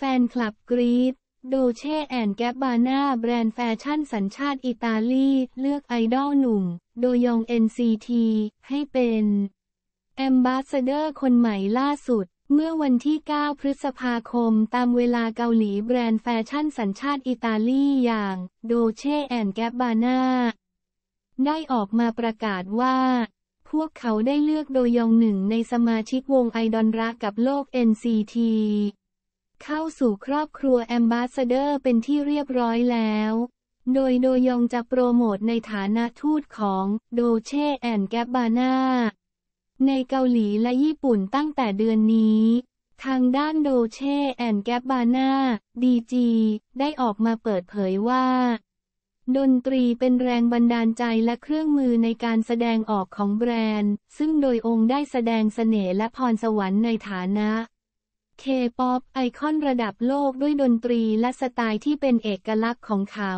แฟนคลับกรีดโดเช่แอนแกบาน่าแบรนด์แฟชั่นสัญชาติอิตาลี เลือกไอดอลหนุ่มโดยอง NCT ให้เป็น แอมบาสเดอร์ คนใหม่ล่าสุด เมื่อวันที่ 9 พฤษภาคมตามเวลาเกาหลี แบรนด์แฟชั่นสัญชาติอิตาลีอย่างโดเช่แอนแกบาน่าได้ออกมาประกาศว่า พวกเขาได้เลือกโดยองหนึ่งในสมาชิกวงไอดอลรักกับโลก NCT เข้าสู่ครอบครัวแอมบาสเดอร์ เป็นที่เรียบร้อยแล้ว โดยโดยองจะโปรโมทในฐานะทูตของโดเช่แอนแกบบานาในเกาหลีและญี่ปุ่นตั้งแต่เดือนนี้ ทางด้านโดเช่แอนแกบบานาดีจีได้ออกมาเปิดเผยว่า ดนตรีเป็นแรงบันดาลใจและเครื่องมือในการแสดงออกของแบรนด์ ซึ่งโดยองค์ได้แสดงเสน่ห์และพรสวรรค์ในฐานะเคป๊อปไอคอนระดับโลกด้วยดนตรีและสไตล์ที่เป็นเอกลักษณ์ของเขา